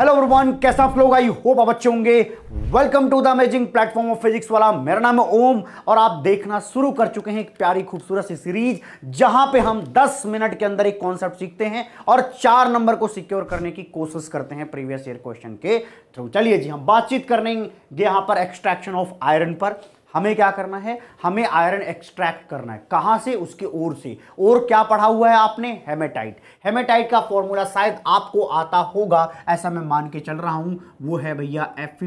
hello everyone कैसा आप लोग आई होप आप अच्छे होंगे welcome to the amazing platform of physics वाला मेरा नाम है ओम और आप देखना शुरू कर चुके हैं एक प्यारी खूबसूरत सी सीरीज जहां पे हम 10 मिनट के अंदर एक कॉन्सेप्ट सीखते हैं और चार नंबर को सिक्योर करने की कोशिश करते हैं प्रीवियस ईयर क्वेश्चन के थ्रू चलिए जी हम बातचीत करेंगे यहाँ पर एक्सट्रैक्शन ऑफ आयरन पर हमें क्या करना है हमें आयरन एक्सट्रैक्ट करना है कहां से उसके ओर से और क्या पढ़ा हुआ है आपने हेमेटाइट हेमेटाइट का फॉर्मूला शायद आपको आता होगा ऐसा मैं मान के चल रहा हूं वो है भैया एफ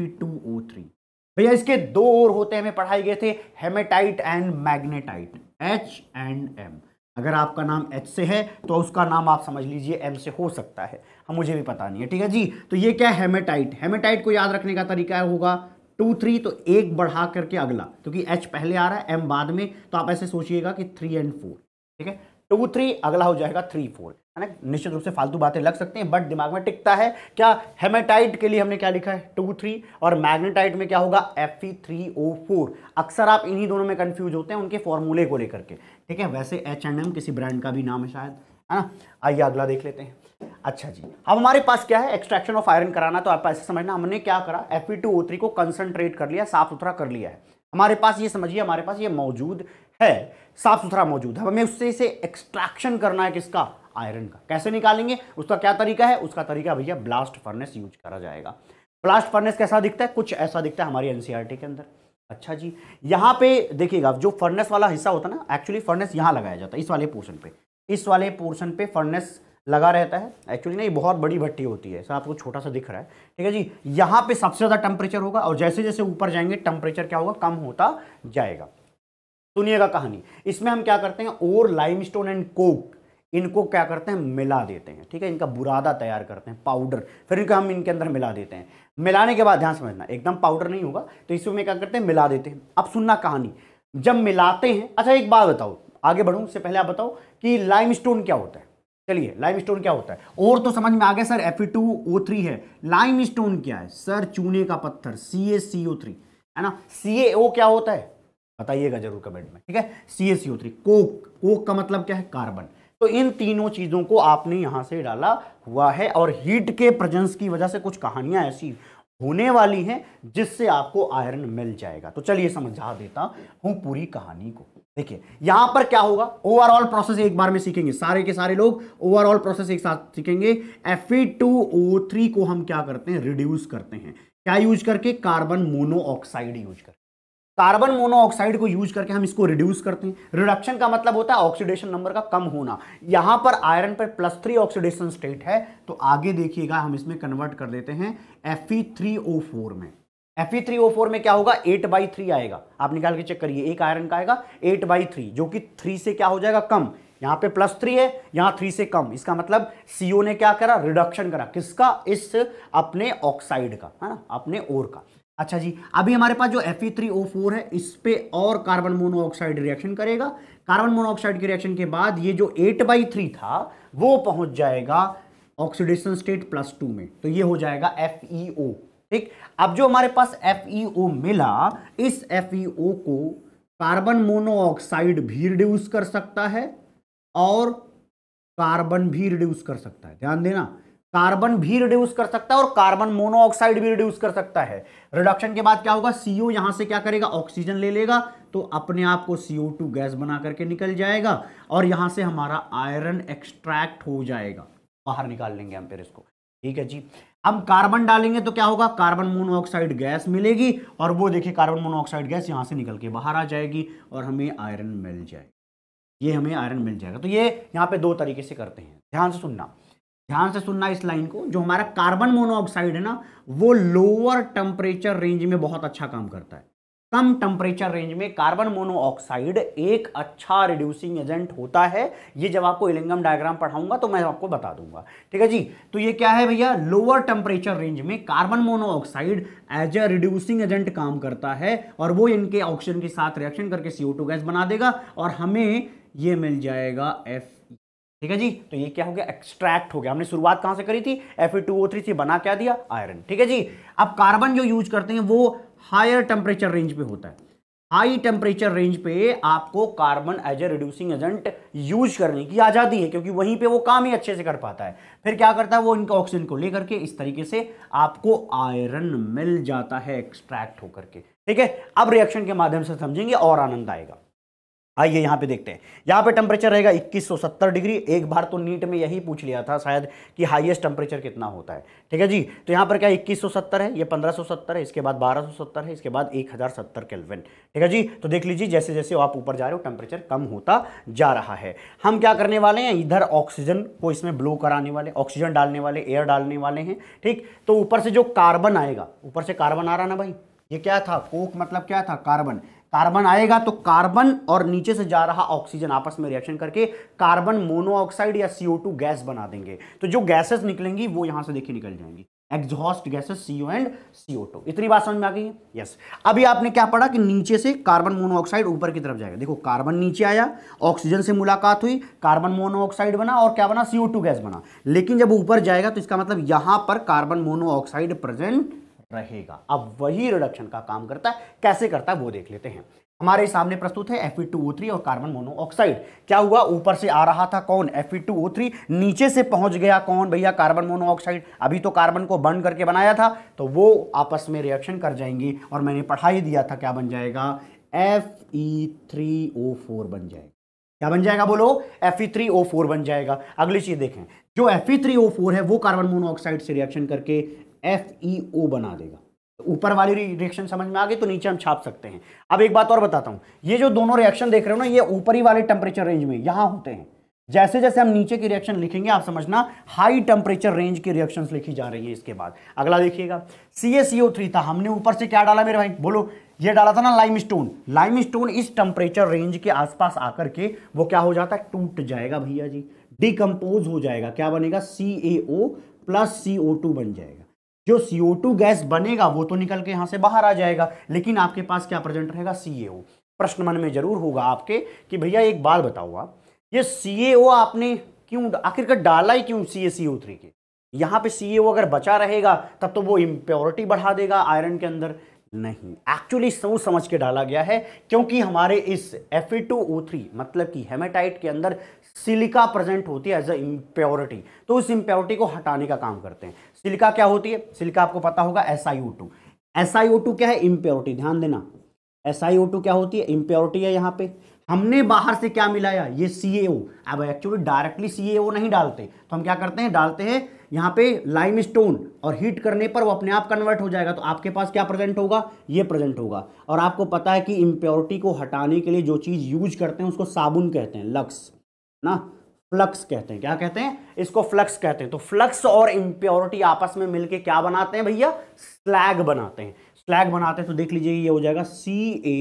भैया इसके दो और होते हमें पढ़ाए गए थे hematite and magnetite H and M अगर आपका नाम एच से है तो उसका नाम आप समझ लीजिए एम से हो सकता है हम मुझे भी पता नहीं है ठीक है जी तो ये क्या हेमेटाइट हेमेटाइट को याद रखने का तरीका होगा टू थ्री तो एक बढ़ा करके अगला क्योंकि एच पहले आ रहा है एम बाद में तो आप ऐसे सोचिएगा कि थ्री एंड फोर ठीक है टू थ्री अगला हो जाएगा थ्री फोर है ना निश्चित रूप से फालतू बातें लग सकती हैं बट दिमाग में टिकता है क्या हेमेटाइट के लिए हमने क्या लिखा है टू थ्री और मैग्नेटाइट में क्या होगा F E three O four अक्सर आप इन्हीं दोनों में कंफ्यूज होते हैं उनके फॉर्मूले को लेकर के ठीक है वैसे एच एंड एम किसी ब्रांड का भी नाम है शायद है ना आइए अगला देख लेते हैं अच्छा जी अब हमारे पास क्या है एक्सट्रैक्शन ऑफ आयरन कराना तो आप ऐसे समझना हमने क्या करा एफ को कंसनट्रेट कर लिया साफ सुथरा कर लिया है हमारे पास ये समझिए हमारे पास ये मौजूद है साफ सुथरा मौजूद है हमें उससे इसे एक्सट्रैक्शन करना है किसका आयरन का कैसे निकालेंगे उसका क्या तरीका है उसका तरीका भैया ब्लास्ट फर्नेस यूज करा जाएगा ब्लास्ट फर्नेस कैसा दिखता है कुछ ऐसा दिखता है हमारी एनसीआरटी e के अंदर अच्छा जी यहाँ पे देखिएगा जो फर्नेस वाला हिस्सा होता है ना एक्चुअली फर्नेस यहाँ लगाया जाता है इस वाले पोर्शन पे इस वाले पोर्शन पे फर्नेस लगा रहता है एक्चुअली ना ये बहुत बड़ी भट्टी होती है सर आपको छोटा सा दिख रहा है ठीक है जी यहाँ पे सबसे ज़्यादा टेम्परेचर होगा और जैसे जैसे ऊपर जाएंगे टेम्परेचर क्या होगा कम होता जाएगा सुनिएगा कहानी इसमें हम क्या करते हैं और लाइमस्टोन एंड कोक इनको क्या करते हैं मिला देते हैं ठीक है इनका बुरादा तैयार करते हैं पाउडर फिर इनको हम इनके अंदर मिला देते हैं मिलाने के बाद ध्यान समझना एकदम पाउडर नहीं होगा तो इसमें क्या करते हैं मिला देते हैं अब सुनना कहानी जब मिलाते हैं अच्छा एक बात बताओ आगे बढ़ूँ उससे पहले आप बताओ कि लाइमस्टोन क्या होता है चलिए लाइमस्टोन क्या होता है और तो समझ में आ गया सर Fe2O3 है लाइमस्टोन क्या है सर चूने का पत्थर CaCO3 है ना CaO क्या होता है बताइएगा जरूर कमेंट में ठीक है CaCO3 कोक कोक का मतलब क्या है कार्बन तो इन तीनों चीजों को आपने यहां से डाला हुआ है और हीट के प्रजेंस की वजह से कुछ कहानियां ऐसी होने वाली हैं जिससे आपको आयरन मिल जाएगा तो चलिए समझा देता हूं पूरी कहानी को देखिए यहां पर क्या होगा ओवरऑल प्रोसेस एक बार में सीखेंगे सारे के सारे लोग ओवरऑल प्रोसेस एक साथ सीखेंगे Fe2O3 को हम क्या करते हैं रिड्यूस करते हैं क्या यूज करके कार्बन मोनोऑक्साइड यूज करके कार्बन मोनोऑक्साइड को यूज करके हम इसको रिड्यूस करते हैं रिडक्शन का मतलब होता है ऑक्सीडेशन नंबर का कम होना यहां पर आयरन पर प्लस थ्री ऑक्सीडेशन स्टेट है तो आगे देखिएगा हम इसमें कन्वर्ट कर देते हैं एफ में एफ में क्या होगा एट बाई थ्री आएगा आप निकाल के चेक करिए एक आयरन का आएगा एट बाई थ्री जो कि थ्री से क्या हो जाएगा कम यहां पे प्लस थ्री है यहां थ्री से कम इसका मतलब सीओ ने क्या करा रिडक्शन करा किसका इस अपने ऑक्साइड का है ना अपने ओर का अच्छा जी अभी हमारे पास जो Fe3O4 है इस पर और कार्बन मोनोऑक्साइड रिएक्शन करेगा कार्बन मोनोऑक्साइड के रिएक्शन के बाद ये जो एट बाई थ्री था वो पहुंच जाएगा ऑक्सीडेशन स्टेट प्लस टू में तो ये हो जाएगा FeO ठीक अब जो हमारे पास FeO मिला इस FeO को कार्बन मोनोऑक्साइड भी रिड्यूस कर सकता है और कार्बन भी रिड्यूस कर सकता है ध्यान देना कार्बन भी रिड्यूस कर सकता है और कार्बन मोनोऑक्साइड भी रिड्यूस कर सकता है रिडक्शन के बाद क्या होगा सीओ यहां से क्या करेगा ऑक्सीजन ले लेगा तो अपने आप को सीओ टू गैस बना करके निकल जाएगा और यहां से हमारा आयरन एक्सट्रैक्ट हो जाएगा बाहर निकाल लेंगे हम फिर इसको ठीक है जी हम कार्बन डालेंगे तो क्या होगा कार्बन मोनोऑक्साइड गैस मिलेगी और वो देखिए कार्बन मोनोऑक्साइड गैस यहाँ से निकल के बाहर आ जाएगी और हमें आयरन मिल जाएगा ये हमें आयरन मिल जाएगा तो ये यहाँ पे दो तरीके से करते हैं ध्यान से सुनना ध्यान से सुनना इस लाइन को जो हमारा कार्बन मोनोऑक्साइड है ना वो लोअर टेम्परेचर रेंज में बहुत अच्छा काम करता है कम टेम्परेचर रेंज में कार्बन मोनोऑक्साइड एक अच्छा रिड्यूसिंग एजेंट होता है ये जब आपको इलिंगम डायग्राम पढ़ाऊंगा तो मैं आपको बता दूंगा ठीक है जी तो ये क्या है भैया लोअर टेम्परेचर रेंज में carbon monoxide as a reducing agent काम करता है और वो इनके ऑक्सीजन के साथ रिएक्शन करके सीओ गैस बना देगा और हमें ये मिल जाएगा एफ ठीक है जी तो ये क्या हो गया एक्सट्रैक्ट हो गया हमने शुरुआत कहां से करी थी एफ से बना क्या दिया आयरन ठीक है जी अब कार्बन जो यूज करते हैं वो हायर टेम्परेचर रेंज पे होता है हाई टेम्परेचर रेंज पे आपको carbon as a reducing agent use करने की आज़ादी है क्योंकि वहीं पे वो काम ही अच्छे से कर पाता है फिर क्या करता है वो इनका ऑक्सीजन को लेकर के इस तरीके से आपको आयरन मिल जाता है एक्सट्रैक्ट होकर के ठीक है अब रिएक्शन के माध्यम से समझेंगे और आनंद आएगा आइए यहाँ पे देखते हैं यहाँ पे टेम्परेचर रहेगा 2170 डिग्री एक बार तो नीट में यही पूछ लिया था शायद कि हाईएस्ट टेम्परेचर कितना होता है ठीक है जी तो यहाँ पर क्या 2170 है ये 1570 है इसके बाद 1270 है इसके बाद 1070 केल्विन ठीक है जी तो देख लीजिए जैसे जैसे आप ऊपर जा रहे हो टेम्परेचर कम होता जा रहा है हम क्या करने वाले हैं इधर ऑक्सीजन को इसमें ब्लो कराने वाले ऑक्सीजन डालने वाले एयर डालने वाले हैं ठीक तो ऊपर से जो कार्बन आएगा ऊपर से कार्बन आ रहा ना भाई ये क्या था कोक मतलब क्या था कार्बन कार्बन आएगा तो कार्बन और नीचे से जा रहा ऑक्सीजन आपस में रिएक्शन करके कार्बन मोनोऑक्साइड या सीओ टू गैस बना देंगे तो जो गैसेस निकलेंगी वो यहां से देखिए निकल जाएंगी exhaust gases CO and CO two इतनी बात समझ में आ गई है यस अभी आपने क्या पढ़ा कि नीचे से कार्बन मोनोऑक्साइड ऊपर की तरफ जाएगा देखो कार्बन नीचे आया ऑक्सीजन से मुलाकात हुई कार्बन मोनोऑक्साइड बना और क्या बना सीओ टू गैस बना लेकिन जब ऊपर जाएगा तो इसका मतलब यहां पर कार्बन मोनोऑक्साइड प्रेजेंट रहेगा अब वही रिडक्शन का काम करता है कैसे करता है वो देख लेते हैं हमारे सामने प्रस्तुत है Fe2O3 और कार्बन मोनोऑक्साइड क्या हुआ ऊपर से आ रहा था कौन Fe2O3 नीचे से पहुंच गया कौन भैया कार्बन मोनोऑक्साइड अभी तो कार्बन को बर्न करके बनाया था तो वो आपस में रिएक्शन कर जाएंगी और मैंने पढ़ा ही दिया था क्या बन जाएगा Fe3O4 बन जाएगा क्या बन जाएगा बोलो Fe3O4 बन जाएगा अगली चीज देखें जो Fe3O4 है वो कार्बन मोनोऑक्साइड से रिएक्शन करके एफ ई ओ बना देगा ऊपर वाली रिएक्शन समझ में आ गई तो नीचे हम छाप सकते हैं अब एक बात और बताता हूं ये जो दोनों रिएक्शन देख रहे हो ना ये ऊपरी वाले टेम्परेचर रेंज में यहां होते हैं जैसे जैसे हम नीचे की रिएक्शन लिखेंगे आप समझना हाई टेम्परेचर रेंज की रिएक्शंस लिखी जा रही है इसके बाद अगला देखिएगा सी ए थ्री था हमने ऊपर से क्या डाला मेरे भाई बोलो ये डाला था ना लाइम स्टोन लाइम स्टोन इस टेम्परेचर रेंज के आसपास आकर के वो क्या हो जाता है टूट जाएगा भैया जी डिकम्पोज हो जाएगा क्या बनेगा सी ए ओ प्लस सी ओ टू बन जाएगा जो CO2 गैस बनेगा वो तो निकल के यहां से बाहर आ जाएगा लेकिन आपके पास क्या प्रेजेंट रहेगा CaO प्रश्न मन में जरूर होगा आपके कि भैया एक बात बताओ आप ये CaO आपने क्यों आखिरकार डाला ही क्यों सी ए थ्री के यहाँ पे सीएओ अगर बचा रहेगा तब तो वो इम्प्योरिटी बढ़ा देगा आयरन के अंदर नहीं एक्चुअली सोच समझ के डाला गया है क्योंकि हमारे इस एफ मतलब कि हेमेटाइट के अंदर सिलिका प्रेजेंट होती है एज अ इम्प्योरिटी तो उस इम्प्योरिटी को हटाने का काम करते हैं सिलिका क्या होती है सिलिका आपको पता होगा एस आई क्या है इम्प्योरिटी ध्यान देना एस क्या होती है इम्प्योरिटी है यहाँ पे हमने बाहर से क्या मिलाया ये सी अब एक्चुअली डायरेक्टली सी नहीं डालते तो हम क्या करते हैं डालते हैं यहाँ पे लाइम स्टोन और हीट करने पर वो अपने आप कन्वर्ट हो जाएगा तो आपके पास क्या प्रेजेंट होगा ये प्रेजेंट होगा और आपको पता है कि इम्प्योरिटी को हटाने के लिए जो चीज़ यूज करते हैं उसको साबुन कहते हैं लक्स ना फ्लक्स कहते हैं क्या कहते हैं इसको फ्लक्स कहते हैं तो फ्लक्स और इम्प्योरिटी आपस में मिलकर क्या बनाते हैं भैया स्लैग बनाते हैं स्लैग बनाते हैं तो देख लीजिए ये हो जाएगा C A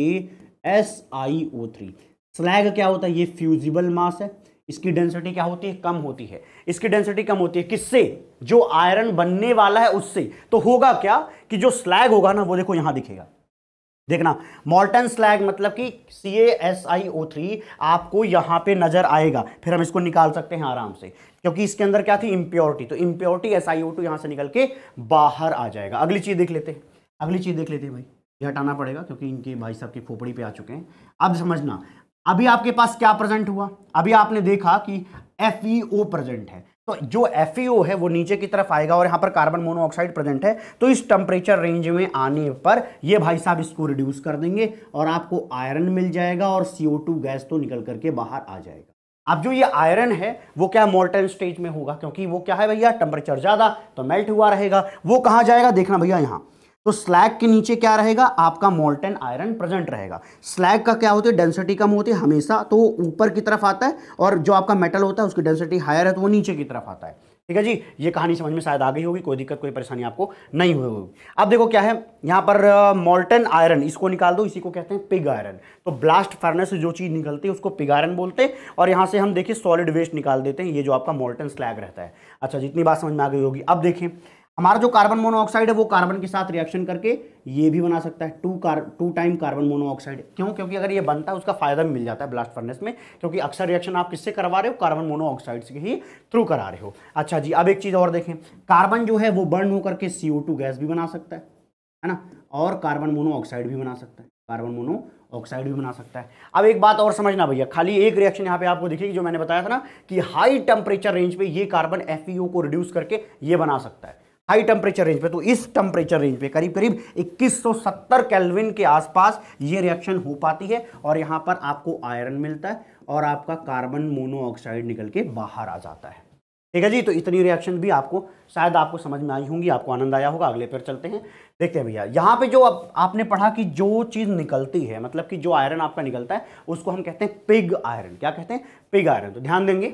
S I O three slag क्या होता है ये फ्यूजिबल मास है इसकी डेंसिटी क्या होती है कम होती है इसकी डेंसिटी कम होती है किससे जो आयरन बनने वाला है उससे तो होगा क्या कि जो स्लैग होगा ना वो देखो यहाँ दिखेगा देखना मॉल्टन स्लैग मतलब कि C S I O three आपको यहां पे नजर आएगा फिर हम इसको निकाल सकते हैं आराम से क्योंकि इसके अंदर क्या थी इम्प्योरिटी तो impurity S I O two यहां से निकल के बाहर आ जाएगा अगली चीज़ देख लेते हैं अगली चीज़ देख लेते हैं भाई ये हटाना पड़ेगा क्योंकि इनके भाई साहब की खोपड़ी पे आ चुके हैं अब समझना अभी आपके पास क्या प्रेजेंट हुआ अभी आपने देखा कि एफ प्रेजेंट e है तो जो एफ e है वो नीचे की तरफ आएगा और यहां पर कार्बन मोनोऑक्साइड प्रेजेंट है तो इस टेम्परेचर रेंज में आने पर ये भाई साहब इसको रिड्यूस कर देंगे और आपको आयरन मिल जाएगा और सीओ गैस तो निकल करके बाहर आ जाएगा अब जो ये आयरन है वो क्या मोल्टन स्टेज में होगा क्योंकि वो क्या है भैया टेम्परेचर ज़्यादा तो मेल्ट हुआ रहेगा वो कहां जाएगा देखना भैया यहां तो स्लैग के नीचे क्या रहेगा आपका मोल्टेन आयरन प्रेजेंट रहेगा स्लैग का क्या होता है डेंसिटी कम होती है हमेशा तो ऊपर की तरफ आता है और जो आपका मेटल होता है उसकी डेंसिटी हायर है तो वो नीचे की तरफ आता है ठीक है जी ये कहानी समझ में शायद आ गई होगी कोई दिक्कत कोई परेशानी आपको नहीं हुई होगी अब देखो क्या है यहाँ पर मोल्टन आयरन इसको निकाल दो इसी को कहते हैं पिग आयरन तो ब्लास्ट फर्नेस से जो चीज़ निकलती है उसको पिग आयरन बोलते हैं और यहाँ से हम देखिए सॉलिड वेस्ट निकाल देते हैं ये जो आपका मोल्टन स्लैग रहता है अच्छा जितनी बात समझ में आ गई होगी अब देखें हमारा जो कार्बन मोनोऑक्साइड है वो कार्बन के साथ रिएक्शन करके ये भी बना सकता है टू कार टू टाइम कार्बन मोनोऑक्साइड क्यों क्योंकि अगर ये बनता है उसका फायदा भी मिल जाता है ब्लास्ट फर्नेस में क्योंकि अक्सर रिएक्शन आप किससे करवा रहे हो कार्बन मोनोऑक्साइड से ही थ्रू करा रहे हो अच्छा जी अब एक चीज़ और देखें कार्बन जो है वो बर्न होकर के सी गैस भी बना सकता है है ना और कार्बन मोनोऑक्साइड भी बना सकता है कार्बन मोनो ऑक्साइड भी बना सकता है अब एक बात और समझना भैया खाली एक रिएक्शन यहाँ पे आपको दिखेगी जो मैंने बताया था ना कि हाई टेम्परेचर रेंज पे ये कार्बन एफ e को रिड्यूस करके ये बना सकता है हाई टेम्परेचर रेंज पे तो इस टेम्परेचर रेंज पे करीब करीब 2170 केल्विन के आसपास ये रिएक्शन हो पाती है और यहाँ पर आपको आयरन मिलता है और आपका कार्बन मोनोऑक्साइड निकल के बाहर आ जाता है ठीक है जी तो इतनी रिएक्शन भी आपको शायद आपको समझ में आई होंगी आपको आनंद आया होगा अगले पर चलते हैं देखते हैं भैया यहाँ पे जो अब आपने पढ़ा कि जो चीज़ निकलती है मतलब कि जो आयरन आपका निकलता है उसको हम कहते हैं पिग आयरन क्या कहते हैं पिग आयरन तो ध्यान देंगे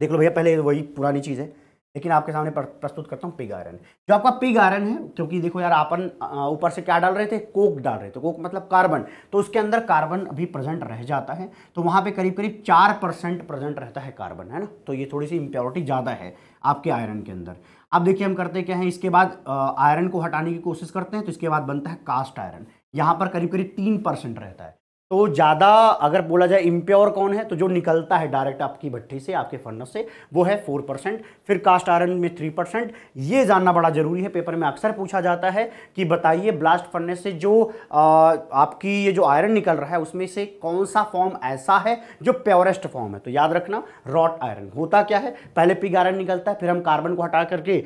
देख लो भैया पहले वही पुरानी चीज़ है लेकिन आपके सामने प्रस्तुत करता हूँ पिग आयरन जो आपका पिग आयरन है क्योंकि देखो यार अपन ऊपर से क्या डाल रहे थे कोक डाल रहे थे कोक मतलब कार्बन तो उसके अंदर कार्बन अभी प्रेजेंट रह जाता है तो वहाँ पे करीब करीब चार परसेंट प्रेजेंट रहता है कार्बन है ना तो ये थोड़ी सी इम्प्योरिटी ज़्यादा है आपके आयरन के अंदर अब देखिए हम करते क्या है इसके बाद आयरन को हटाने की कोशिश करते हैं तो इसके बाद बनता है कास्ट आयरन यहाँ पर करीब करीब तीन परसेंट रहता है तो ज़्यादा अगर बोला जाए इम्प्योर कौन है तो जो निकलता है डायरेक्ट आपकी भट्टी से आपके फर्नस से वो है फोर परसेंट फिर कास्ट आयरन में थ्री परसेंट ये जानना बड़ा ज़रूरी है पेपर में अक्सर पूछा जाता है कि बताइए ब्लास्ट फर्नेस से जो आ, आपकी ये जो आयरन निकल रहा है उसमें से कौन सा फॉर्म ऐसा है जो प्योरेस्ट फॉर्म है तो याद रखना रॉट आयरन होता क्या है पहले पिग आयरन निकलता है फिर हम कार्बन को हटा करके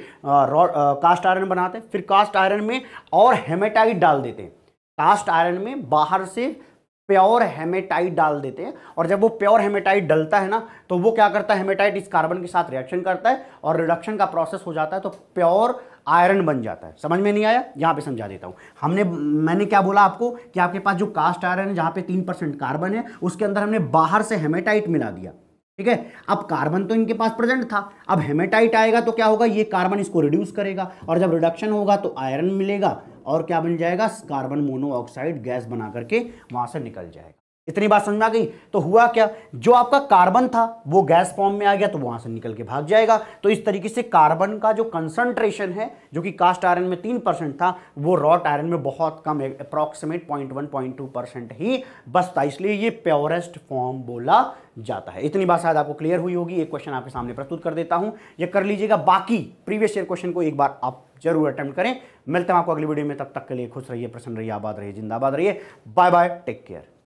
रॉट कास्ट आयरन बनाते हैं फिर कास्ट आयरन में और हेमेटाइट डाल देते हैं कास्ट आयरन में बाहर से प्योर हेमेटाइट डाल देते हैं और जब वो प्योर हेमेटाइट डलता है ना तो वो क्या करता है हेमेटाइट इस कार्बन के साथ रिएक्शन करता है और रिडक्शन का प्रोसेस हो जाता है तो प्योर आयरन बन जाता है समझ में नहीं आया यहाँ पे समझा देता हूँ हमने मैंने क्या बोला आपको कि आपके पास जो कास्ट आयरन है जहाँ पे तीन परसेंट कार्बन है उसके अंदर हमने बाहर से हेमेटाइट मिला दिया ठीक है अब कार्बन तो इनके पास प्रेजेंट था अब हेमेटाइट आएगा तो क्या होगा ये कार्बन इसको रिड्यूस करेगा और जब रिडक्शन होगा तो आयरन मिलेगा और क्या बन जाएगा कार्बन मोनोऑक्साइड गैस बना करके वहाँ से निकल जाएगा इतनी बात समझ में आ गई तो हुआ क्या जो आपका कार्बन था वो गैस फॉर्म में आ गया तो वहां से निकल के भाग जाएगा तो इस तरीके से कार्बन का जो कंसंट्रेशन है जो कि कास्ट आयरन में तीन परसेंट था वो रॉट आयरन में बहुत कम है approximate point one point two percent ही बसता इसलिए ये प्योरेस्ट फॉर्म बोला जाता है इतनी बात शायद आपको क्लियर हुई होगी एक क्वेश्चन आपके सामने प्रस्तुत कर देता हूं ये कर लीजिएगा बाकी प्रीवियस ईयर क्वेश्चन को एक बार आप जरूर अटेम्प्ट करें मिलते हैं आपको अगली वीडियो में तब तक के लिए खुश रहिए प्रसन्न रहिए आबाद रहिए जिंदाबाद रहिए बाय बाय टेक केयर